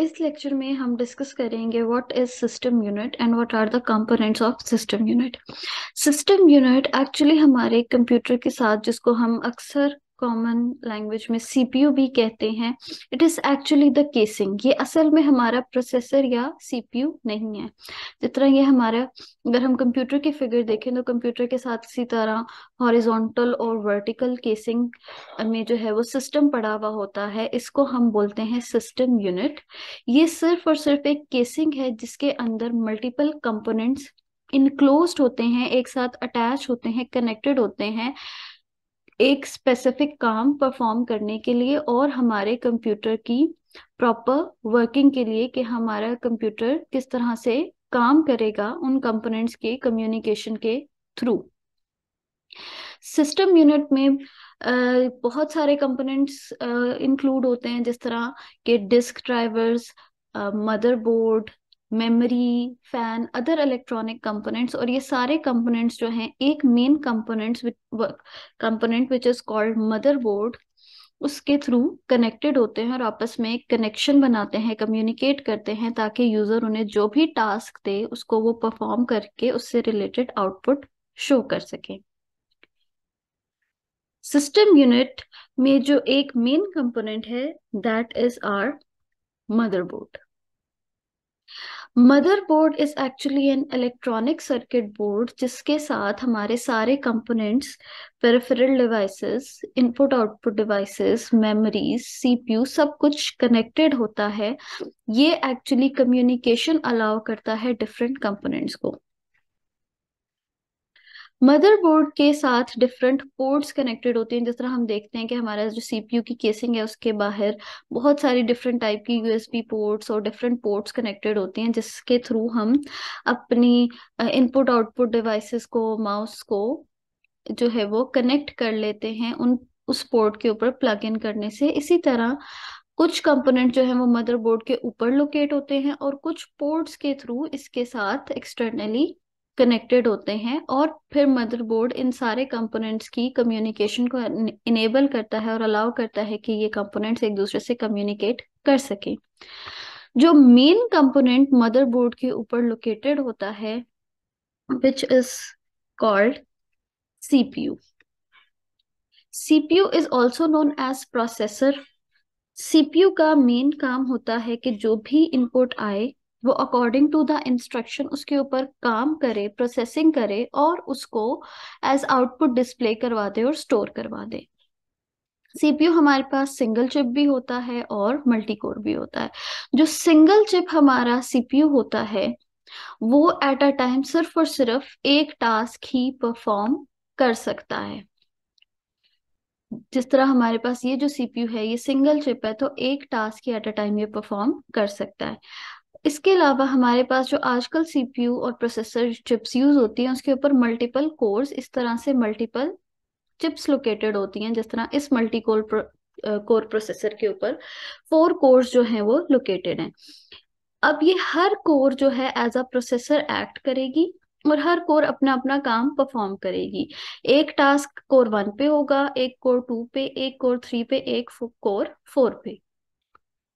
इस लेक्चर में हम डिस्कस करेंगे what is system unit and what are the components of system unit system unit actually हमारे computer के साथ जिसको हम अक्सर कॉमन लैंग्वेज में सीपीयू भी कहते हैं it is actually the casing ये असल में हमारा प्रोसेसर या सीपीयू नहीं है जितना ये हमारा अगर हम कंप्यूटर की फिगर देखें तो कंप्यूटर के साथ इसी तरह हॉरिजॉन्टल और वर्टिकल केसिंग में जो है वो सिस्टम पड़ा हुआ होता है इसको हम बोलते हैं सिस्टम यूनिट ये सिर्फ और सिर्फ एक केसिंग है जिसके अंदर मल्टीपल कंपोनेंट्स इनक्लोज होते हैं एक साथ अटैच होते हैं कनेक्टेड होते हैं एक स्पेसिफिक काम परफॉर्म करने के लिए और हमारे कंप्यूटर की प्रॉपर वर्किंग के लिए कि हमारा कंप्यूटर किस तरह से काम करेगा उन कंपोनेंट्स के कम्युनिकेशन के थ्रू सिस्टम यूनिट में बहुत सारे कंपोनेंट्स इंक्लूड होते हैं जिस तरह के disk drivers motherboard memory fan other electronic components और ये सारे कंपोनेंट्स जो हैं एक main components component which is called motherboard उसके थ्रू कनेक्टेड होते हैं और आपस में एक कनेक्शन बनाते हैं कम्युनिकेट करते हैं ताकि यूजर उन्हें जो भी टास्क दे उसको वो परफॉर्म करके उससे रिलेटेड आउटपुट शो कर सके सिस्टम यूनिट में जो एक मेन कंपोनेंट है that is our motherboard motherboard is actually an electronic circuit board जिसके साथ हमारे सारे components peripheral devices input output devices memories CPU सब कुछ कनेक्टेड होता है ये एक्चुअली कम्युनिकेशन अलाउ करता है डिफरेंट कंपोनेंट्स को मदरबोर्ड के साथ डिफरेंट पोर्ट्स कनेक्टेड होते हैं जिस तरह हम देखते हैं कि हमारा जो सीपीयू की केसिंग है उसके बाहर बहुत सारी डिफरेंट टाइप की यूएसबी पोर्ट्स और डिफरेंट पोर्ट्स कनेक्टेड होती हैं जिसके थ्रू हम अपनी इनपुट आउटपुट डिवाइसेस को माउस को जो है वो कनेक्ट कर लेते हैं उन उस पोर्ट के ऊपर प्लग इन करने से इसी तरह कुछ कंपोनेंट जो है वो मदरबोर्ड के ऊपर लोकेट होते हैं और कुछ पोर्ट्स के थ्रू इसके साथ एक्सटर्नली कनेक्टेड होते हैं और फिर मदरबोर्ड इन सारे कंपोनेंट्स की कम्युनिकेशन को इनेबल करता है और अलाउ करता है कि ये कंपोनेंट्स एक दूसरे से कम्युनिकेट कर सकें जो मेन कंपोनेंट मदरबोर्ड के ऊपर लोकेटेड होता है which is called CPU CPU is also known as processor CPU का मेन काम होता है कि जो भी इनपुट आए वो अकॉर्डिंग टू द इंस्ट्रक्शन उसके ऊपर काम करे प्रोसेसिंग करे और उसको एज आउटपुट डिस्प्ले करवा दे और स्टोर करवा दे सीपीयू हमारे पास सिंगल चिप भी होता है और मल्टी कोर भी होता है जो सिंगल चिप हमारा सीपीयू होता है वो एट अ टाइम सिर्फ और सिर्फ एक टास्क ही परफॉर्म कर सकता है जिस तरह हमारे पास ये जो सीपीयू है ये सिंगल चिप है तो एक टास्क ही एट अ टाइम ये परफॉर्म कर सकता है इसके अलावा हमारे पास जो आजकल सीपीयू और प्रोसेसर चिप्स यूज होती हैं उसके ऊपर मल्टीपल कोर्स इस तरह से मल्टीपल चिप्स लोकेटेड होती हैं जिस तरह इस मल्टी कोर कोर प्रोसेसर के ऊपर फोर कोर्स जो हैं वो लोकेटेड हैं अब ये हर कोर जो है एज अ प्रोसेसर एक्ट करेगी और हर कोर अपना अपना काम परफॉर्म करेगी एक टास्क कोर वन पे होगा एक कोर टू पे एक कोर थ्री पे एक कोर फोर पे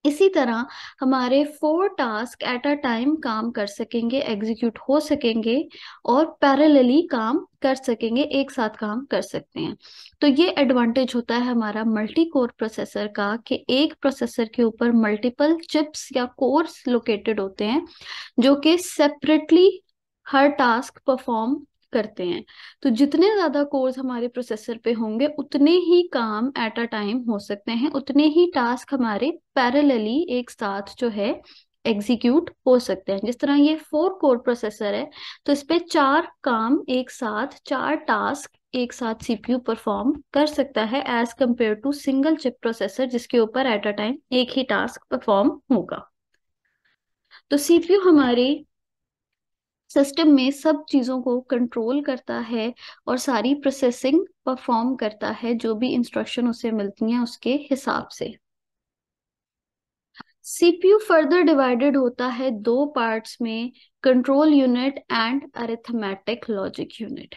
इसी तरह हमारे four task at a time काम कर सकेंगे एग्जीक्यूट हो सकेंगे और पैरेलली काम कर सकेंगे एक साथ काम कर सकते हैं तो ये एडवांटेज होता है हमारा मल्टी कोर प्रोसेसर का कि एक प्रोसेसर के ऊपर मल्टीपल चिप्स या कोर्स लोकेटेड होते हैं जो कि सेपरेटली हर टास्क परफॉर्म करते हैं तो जितने ज्यादा कोर्स हमारे प्रोसेसर पे होंगे उतने ही काम एट अ टाइम हो सकते हैं उतने ही टास्क हमारे पैरेलली एक साथ जो है एग्जीक्यूट हो सकते हैं जिस तरह ये फोर कोर प्रोसेसर है तो इस पे चार काम एक साथ चार टास्क एक साथ सीपीयू परफॉर्म कर सकता है as compare to single chip processor जिसके ऊपर एट अ टाइम एक ही टास्क परफॉर्म होगा तो सीपीयू हमारी सिस्टम में सब चीज़ों को कंट्रोल करता है और सारी प्रोसेसिंग परफॉर्म करता है जो भी इंस्ट्रक्शन उसे मिलती हैं उसके हिसाब से सीपीयू फर्दर डिवाइडेड होता है दो पार्ट्स में control unit and arithmetic logic unit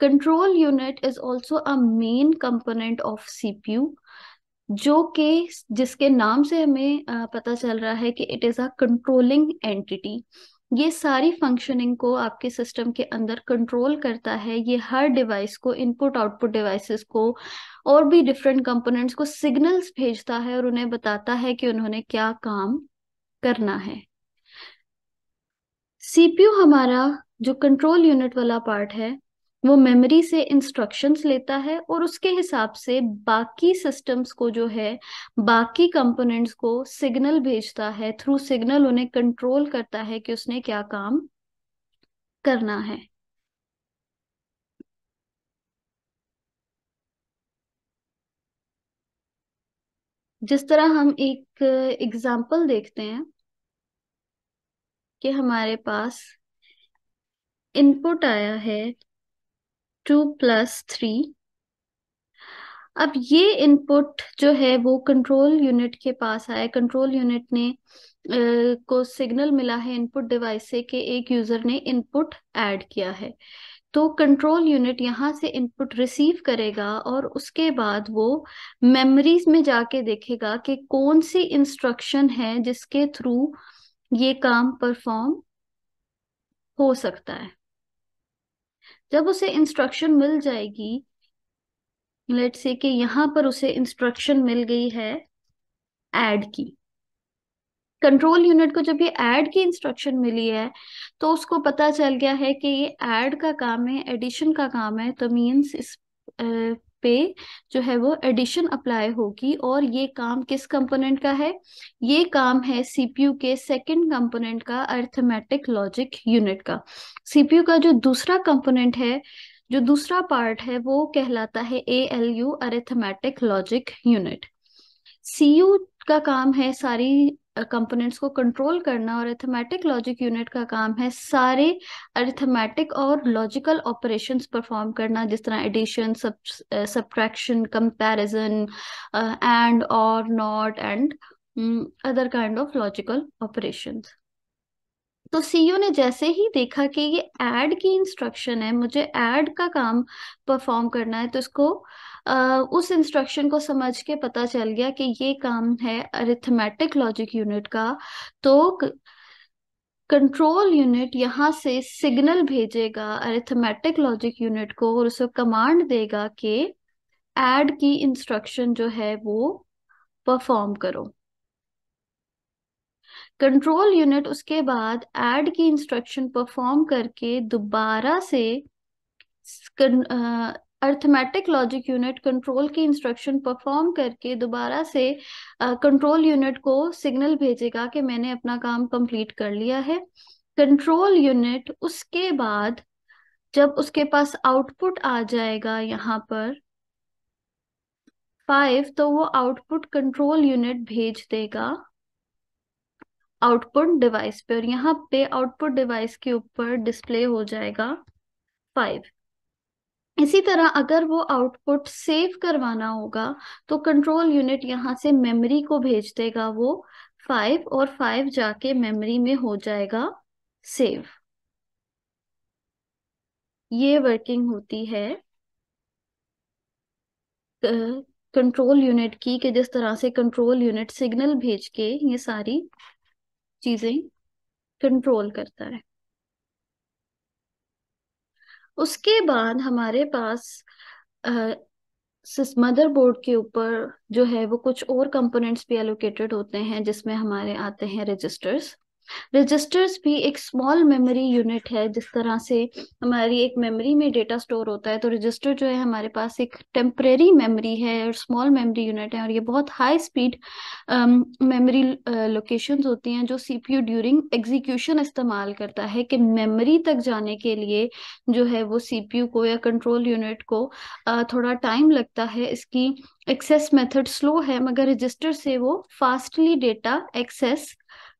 control unit is also a main component of CPU जो कि जिसके नाम से हमें पता चल रहा है कि it is a controlling entity ये सारी फंक्शनिंग को आपके सिस्टम के अंदर कंट्रोल करता है ये हर डिवाइस को इनपुट आउटपुट डिवाइसेस को और भी डिफरेंट कंपोनेंट्स को सिग्नल्स भेजता है और उन्हें बताता है कि उन्होंने क्या काम करना है सीपीयू हमारा जो कंट्रोल यूनिट वाला पार्ट है वो मेमोरी से इंस्ट्रक्शंस लेता है और उसके हिसाब से बाकी सिस्टम्स को जो है बाकी कंपोनेंट्स को सिग्नल भेजता है थ्रू सिग्नल उन्हें कंट्रोल करता है कि उसने क्या काम करना है जिस तरह हम एक एग्जाम्पल देखते हैं कि हमारे पास इनपुट आया है टू प्लस थ्री अब ये इनपुट जो है वो कंट्रोल यूनिट के पास आया कंट्रोल यूनिट ने आ, को सिग्नल मिला है इनपुट डिवाइस से कि एक यूजर ने इनपुट ऐड किया है तो कंट्रोल यूनिट यहाँ से इनपुट रिसीव करेगा और उसके बाद वो मेमोरीज में जाके देखेगा कि कौन सी इंस्ट्रक्शन है जिसके थ्रू ये काम परफॉर्म हो सकता है जब उसे इंस्ट्रक्शन मिल जाएगी लेट से कि यहां पर उसे इंस्ट्रक्शन मिल गई है ऐड की कंट्रोल यूनिट को जब ये ऐड की इंस्ट्रक्शन मिली है तो उसको पता चल गया है कि ये ऐड का काम है एडिशन का काम है तो मीन्स इस पे जो है वो एडिशन अप्लाई होगी और ये काम किस कंपोनेंट का है ये काम है सीपीयू के सेकंड कंपोनेंट का अर्थमेटिक लॉजिक यूनिट का सीपीयू का जो दूसरा कंपोनेंट है जो दूसरा पार्ट है वो कहलाता है A L U arithmetic logic unit CU का काम है सारी कंपोनेंट्स को कंट्रोल करना और अरिथमेटिक लॉजिक यूनिट का काम है सारे अर्थमेटिक और लॉजिकल ऑपरेशंस परफॉर्म करना जिस तरह एडिशन सब्ट्रैक्शन कंपैरिजन एंड और not and other kind of logical operations तो सीईओ ने जैसे ही देखा कि ये एड की इंस्ट्रक्शन है मुझे एड का काम परफॉर्म करना है तो इसको Uh, उस इंस्ट्रक्शन को समझ के पता चल गया कि ये काम है अरिथमेटिक लॉजिक यूनिट का तो कंट्रोल यूनिट यहाँ से सिग्नल भेजेगा अरिथमेटिक लॉजिक यूनिट को और उसे कमांड देगा कि ऐड की इंस्ट्रक्शन जो है वो परफॉर्म करो कंट्रोल यूनिट उसके बाद ऐड की इंस्ट्रक्शन परफॉर्म करके दोबारा से अर्थमेटिक लॉजिक यूनिट कंट्रोल की इंस्ट्रक्शन परफॉर्म करके दोबारा से कंट्रोल uh, यूनिट को सिग्नल भेजेगा कि मैंने अपना काम कंप्लीट कर लिया है कंट्रोल यूनिट उसके बाद जब उसके पास आउटपुट आ जाएगा यहाँ पर फाइव तो वो आउटपुट कंट्रोल यूनिट भेज देगा आउटपुट डिवाइस पे और यहाँ पे आउटपुट डिवाइस के ऊपर डिस्प्ले हो जाएगा फाइव इसी तरह अगर वो आउटपुट सेव करवाना होगा तो कंट्रोल यूनिट यहाँ से मेमोरी को भेज देगा वो फाइव और फाइव जाके मेमोरी में हो जाएगा सेव ये वर्किंग होती है कंट्रोल यूनिट की कि जिस तरह से कंट्रोल यूनिट सिग्नल भेज के ये सारी चीजें कंट्रोल करता है उसके बाद हमारे पास मदर बोर्ड के ऊपर जो है वो कुछ और कंपोनेंट्स भी एलोकेटेड होते हैं जिसमें हमारे आते हैं रजिस्टर्स रजिस्टर्स भी एक स्मॉल मेमोरी यूनिट है जिस तरह से हमारी एक मेमोरी में डेटा स्टोर होता है तो रजिस्टर जो है हमारे पास एक टेम्परेरी मेमोरी है और स्मॉल मेमोरी यूनिट है और ये बहुत हाई स्पीड मेमोरी लोकेशंस होती हैं जो सीपीयू ड्यूरिंग एग्जीक्यूशन इस्तेमाल करता है कि मेमोरी तक जाने के लिए जो है वो सीपीयू को या कंट्रोल यूनिट को uh, थोड़ा टाइम लगता है इसकी एक्सेस मेथड स्लो है मगर रजिस्टर से वो फास्टली डेटा एक्सेस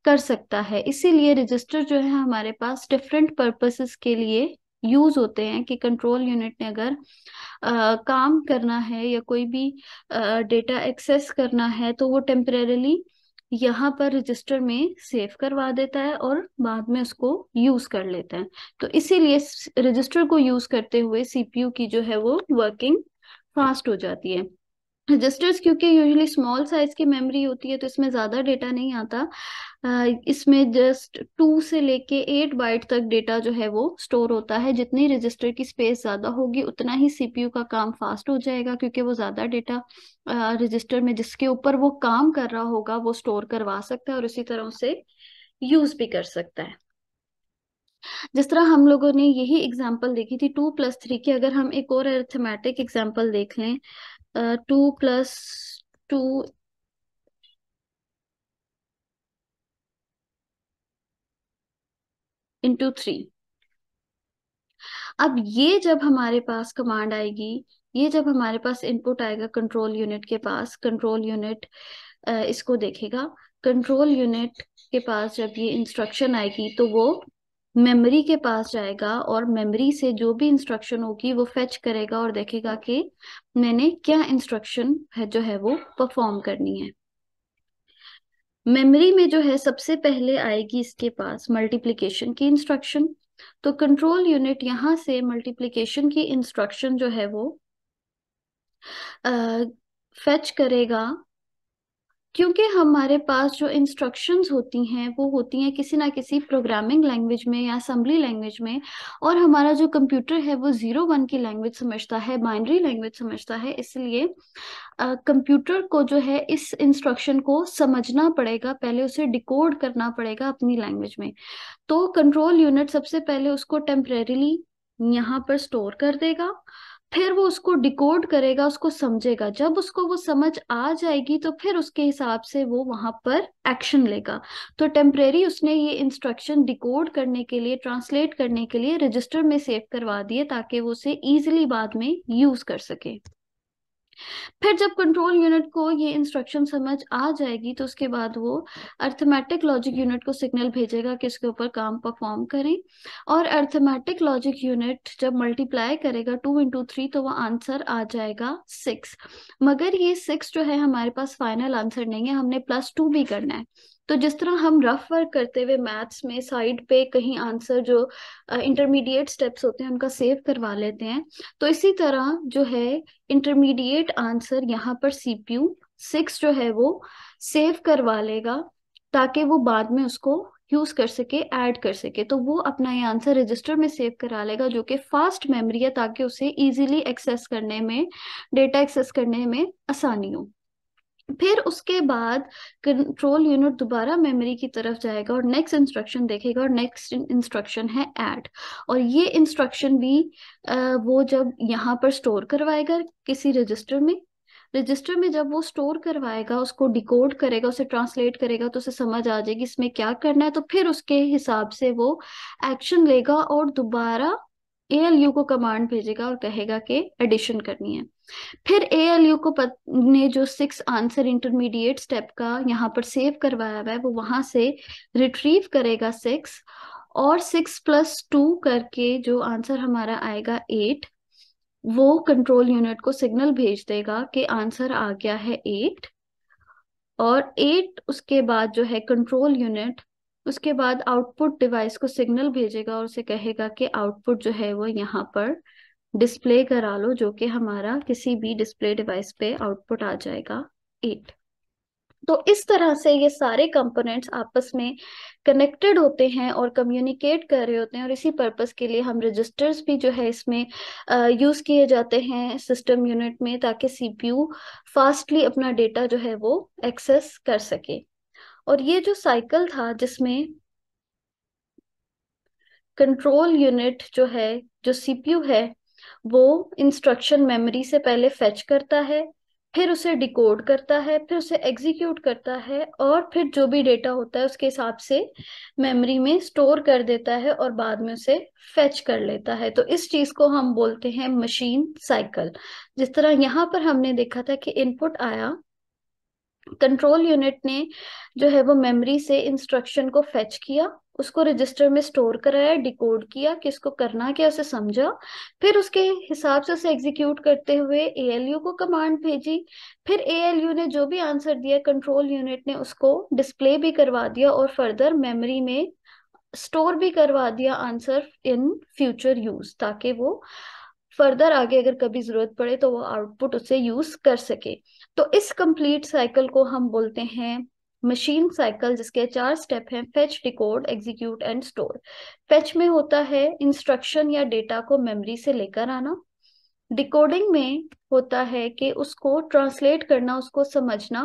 कर सकता है इसीलिए रजिस्टर जो है हमारे पास डिफरेंट पर्पसेस के लिए यूज होते हैं कि कंट्रोल यूनिट ने अगर आ, काम करना है या कोई भी डेटा एक्सेस करना है तो वो टेम्परेली यहाँ पर रजिस्टर में सेव करवा देता है और बाद में उसको यूज कर लेता है तो इसीलिए रजिस्टर को यूज करते हुए सीपीयू की जो है वो वर्किंग फास्ट हो जाती है रजिस्टर्स क्योंकि यूजुअली स्मॉल साइज की मेमोरी होती है तो इसमें ज़्यादा डेटा नहीं आता इसमें जस्ट टू से लेके एट बाइट तक डेटा जो है वो स्टोर होता है जितनी रजिस्टर की स्पेस ज़्यादा होगी उतना ही सीपीयू का काम फास्ट हो जाएगा क्योंकि वो ज़्यादा डेटा रजिस्टर में जिसके ऊपर वो काम कर रहा होगा वो स्टोर करवा सकता है और इसी तरह उसे यूज़ भी कर सकता है जिस तरह हम लोगों ने यही एग्जाम्पल देखी थी टू प्लस थ्री की अगर हम एक और अरिथमेटिक एग्जाम्पल देख लें two plus two into three अब ये जब हमारे पास कमांड आएगी ये जब हमारे पास इनपुट आएगा कंट्रोल यूनिट के पास कंट्रोल यूनिट इसको देखेगा कंट्रोल यूनिट के पास जब ये इंस्ट्रक्शन आएगी तो वो मेमोरी के पास जाएगा और मेमोरी से जो भी इंस्ट्रक्शन होगी वो फेच करेगा और देखेगा कि मैंने क्या इंस्ट्रक्शन है जो है वो परफॉर्म करनी है मेमोरी में जो है सबसे पहले आएगी इसके पास मल्टीप्लीकेशन की इंस्ट्रक्शन तो कंट्रोल यूनिट यहां से मल्टीप्लीकेशन की इंस्ट्रक्शन जो है वो फेच uh, करेगा क्योंकि हमारे पास जो इंस्ट्रक्शंस होती हैं वो होती हैं किसी ना किसी प्रोग्रामिंग लैंग्वेज में या असेंबली लैंग्वेज में और हमारा जो कंप्यूटर है वो जीरो वन की लैंग्वेज समझता है बाइनरी लैंग्वेज समझता है इसलिए कंप्यूटर को जो है इस इंस्ट्रक्शन को समझना पड़ेगा पहले उसे डिकोड करना पड़ेगा अपनी लैंग्वेज में तो कंट्रोल यूनिट सबसे पहले उसको टेम्परेली यहाँ पर स्टोर कर देगा फिर वो उसको डिकोड करेगा उसको समझेगा जब उसको वो समझ आ जाएगी तो फिर उसके हिसाब से वो वहां पर एक्शन लेगा तो टेम्परेरी उसने ये इंस्ट्रक्शन डिकोड करने के लिए ट्रांसलेट करने के लिए रजिस्टर में सेव करवा दिए ताकि वो उसे ईजिली बाद में यूज कर सके फिर जब कंट्रोल यूनिट को ये इंस्ट्रक्शन समझ आ जाएगी तो उसके बाद वो अर्थमेटिक लॉजिक यूनिट को सिग्नल भेजेगा कि इसके ऊपर काम परफॉर्म करें और अर्थमेटिक लॉजिक यूनिट जब मल्टीप्लाई करेगा टू इंटू थ्री तो वह आंसर आ जाएगा सिक्स मगर ये सिक्स जो है हमारे पास फाइनल आंसर नहीं है हमने प्लस टू भी करना है तो जिस तरह हम रफ वर्क करते हुए मैथ्स में साइड पे कहीं आंसर जो इंटरमीडिएट स्टेप्स होते हैं उनका सेव करवा लेते हैं तो इसी तरह जो है इंटरमीडिएट आंसर यहाँ पर सीपीयू सिक्स जो है वो सेव करवा लेगा ताकि वो बाद में उसको यूज कर सके ऐड कर सके तो वो अपना ये आंसर रजिस्टर में सेव करा लेगा जो कि फास्ट मेमोरी है ताकि उसे इजीली एक्सेस करने में डेटा एक्सेस करने में आसानी हो फिर उसके बाद कंट्रोल यूनिट दोबारा मेमोरी की तरफ जाएगा और नेक्स्ट इंस्ट्रक्शन देखेगा और नेक्स्ट इंस्ट्रक्शन है ऐड और ये इंस्ट्रक्शन भी वो जब यहाँ पर स्टोर करवाएगा किसी रजिस्टर में रजिस्टर में जब वो स्टोर करवाएगा उसको डिकोड करेगा उसे ट्रांसलेट करेगा तो उसे समझ आ जाएगी इसमें क्या करना है तो फिर उसके हिसाब से वो एक्शन लेगा और दोबारा एएलयू को कमांड भेजेगा और कहेगा कि एडिशन करनी है फिर एएलयू को पत, ने जो सिक्स आंसर इंटरमीडिएट स्टेप का यहाँ पर सेव करवाया हुआ है वो वहां से रिट्रीव करेगा सिक्स और सिक्स प्लस टू करके जो आंसर हमारा आएगा एट वो कंट्रोल यूनिट को सिग्नल भेज देगा कि आंसर आ गया है एट और एट उसके बाद जो है कंट्रोल यूनिट उसके बाद आउटपुट डिवाइस को सिग्नल भेजेगा और उसे कहेगा कि आउटपुट जो है वो यहाँ पर डिस्प्ले करा लो जो कि हमारा किसी भी डिस्प्ले डिवाइस पे आउटपुट आ जाएगा एट तो इस तरह से ये सारे कंपोनेंट्स आपस में कनेक्टेड होते हैं और कम्युनिकेट कर रहे होते हैं और इसी पर्पस के लिए हम रजिस्टर्स भी जो है इसमें यूज़ किए जाते हैं सिस्टम यूनिट में ताकि सीपीयू फास्टली अपना डेटा जो है वो एक्सेस कर सके और ये जो साइकिल था जिसमें कंट्रोल यूनिट जो है जो सीपीयू है वो इंस्ट्रक्शन मेमोरी से पहले फेच करता है फिर उसे डिकोड करता है फिर उसे एग्जीक्यूट करता है और फिर जो भी डेटा होता है उसके हिसाब से मेमोरी में स्टोर कर देता है और बाद में उसे फेच कर लेता है तो इस चीज को हम बोलते हैं मशीन साइकिल जिस तरह यहाँ पर हमने देखा था कि इनपुट आया कंट्रोल यूनिट ने जो है वो मेमोरी से इंस्ट्रक्शन को फेच किया उसको रजिस्टर में स्टोर कराया डिकोड किया किसको करना क्या उसे समझा फिर उसके हिसाब से उसे एग्जीक्यूट करते हुए ए को कमांड भेजी फिर ए ने जो भी आंसर दिया कंट्रोल यूनिट ने उसको डिस्प्ले भी करवा दिया और फर्दर मेमोरी में स्टोर भी करवा दिया आंसर इन फ्यूचर यूज ताकि वो फर्दर आगे अगर कभी जरूरत पड़े तो वो आउटपुट उसे यूज कर सके तो इस कंप्लीट साइकिल को हम बोलते हैं मशीन साइकिल जिसके चार स्टेप हैं fetch decode execute and store fetch में होता है इंस्ट्रक्शन या डेटा को मेमोरी से लेकर आना डिकोडिंग में होता है कि उसको ट्रांसलेट करना उसको समझना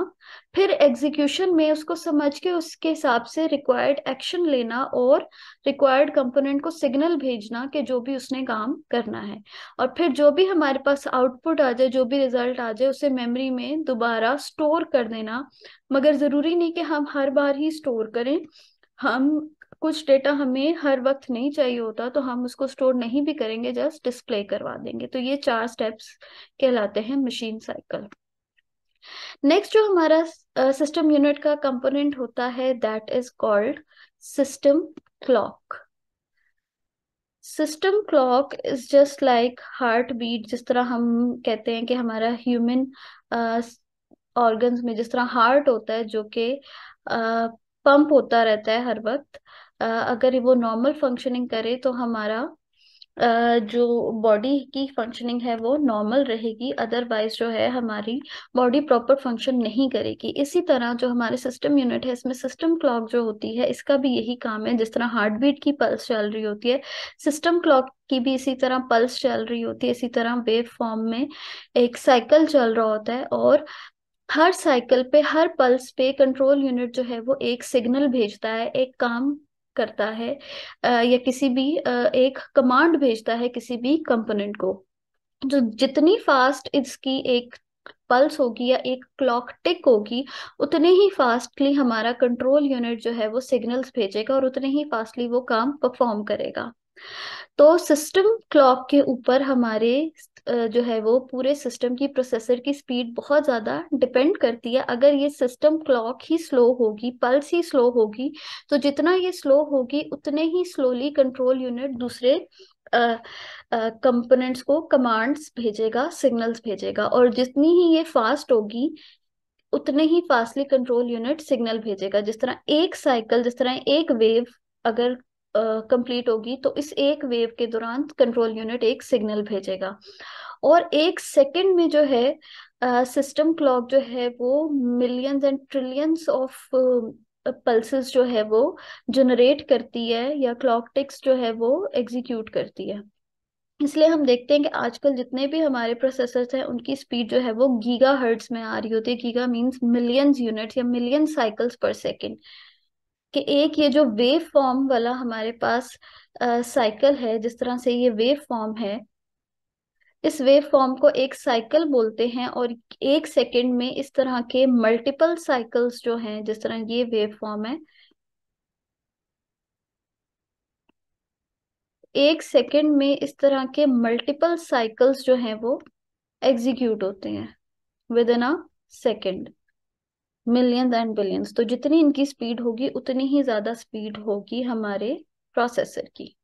फिर एग्जीक्यूशन में उसको समझ के उसके हिसाब से रिक्वायर्ड एक्शन लेना और रिक्वायर्ड कंपोनेंट को सिग्नल भेजना कि जो भी उसने काम करना है और फिर जो भी हमारे पास आउटपुट आ जाए जो भी रिजल्ट आ जाए उसे मेमोरी में दोबारा स्टोर कर देना मगर ज़रूरी नहीं कि हम हर बार ही स्टोर करें हम कुछ डेटा हमें हर वक्त नहीं चाहिए होता तो हम उसको स्टोर नहीं भी करेंगे जस्ट डिस्प्ले करवा देंगे तो ये चार स्टेप्स कहलाते हैं मशीन साइकिल नेक्स्ट जो हमारा सिस्टम uh, यूनिट का कंपोनेंट होता है that is called system clock system clock is just like heart beat जिस तरह हम कहते हैं कि हमारा ह्यूमन ऑर्गन्स uh, में जिस तरह हार्ट होता है जो कि पंप uh, होता रहता है हर वक्त अगर वो नॉर्मल फंक्शनिंग करे तो हमारा जो बॉडी की फंक्शनिंग है वो नॉर्मल रहेगी अदरवाइज जो है हमारी बॉडी प्रॉपर फंक्शन नहीं करेगी इसी तरह जो हमारे सिस्टम यूनिट है इसमें सिस्टम क्लॉक जो होती है इसका भी यही काम है जिस तरह हार्ट बीट की पल्स चल रही होती है सिस्टम क्लॉक की भी इसी तरह पल्स चल रही होती है इसी तरह वेव फॉर्म में एक साइकिल चल रहा होता है और हर साइकिल पे हर पल्स पे कंट्रोल यूनिट जो है वो एक सिग्नल भेजता है एक काम करता है या किसी भी एक कमांड भेजता है किसी भी कंपोनेंट को जो जितनी फास्ट इसकी एक पल्स होगी या एक क्लॉक टिक होगी उतने ही फास्टली हमारा कंट्रोल यूनिट जो है वो सिग्नल्स भेजेगा और उतने ही फास्टली वो काम परफॉर्म करेगा तो सिस्टम क्लॉक के ऊपर हमारे जो है वो पूरे सिस्टम की प्रोसेसर की स्पीड बहुत ज़्यादा डिपेंड करती है अगर ये सिस्टम क्लॉक ही स्लो होगी पल्स ही स्लो होगी तो जितना ये स्लो होगी उतने ही स्लोली कंट्रोल यूनिट दूसरे कंपोनेंट्स को कमांड्स भेजेगा सिग्नल्स भेजेगा और जितनी ही ये फास्ट होगी उतने ही फास्टली कंट्रोल यूनिट सिग्नल भेजेगा जिस तरह एक साइकिल जिस तरह एक वेव अगर कंप्लीट होगी तो इस एक वेव के दौरान कंट्रोल यूनिट एक सिग्नल भेजेगा और एक सेकंड में जो है सिस्टम क्लॉक जो है वो millions and trillions of pulses जो है वो जनरेट करती है या क्लॉक टिक्स जो है वो एग्जीक्यूट करती है इसलिए हम देखते हैं कि आजकल जितने भी हमारे प्रोसेसर्स हैं उनकी स्पीड जो है वो गीगा हर्ट्स में आ रही होती है गीगा मींस मिलियंस यूनिट्स या मिलियन साइकिल्स पर सेकंड कि एक ये जो वेव फॉर्म वाला हमारे पास साइकिल है जिस तरह से ये वेव फॉर्म है इस वेव फॉर्म को एक साइकिल बोलते हैं और एक सेकेंड में इस तरह के मल्टीपल साइकिल्स जो हैं जिस तरह ये वेव फॉर्म है एक सेकेंड में इस तरह के मल्टीपल साइकिल्स जो हैं वो एग्जीक्यूट होते हैं within a second millions and billions तो जितनी इनकी स्पीड होगी उतनी ही ज्यादा स्पीड होगी हमारे प्रोसेसर की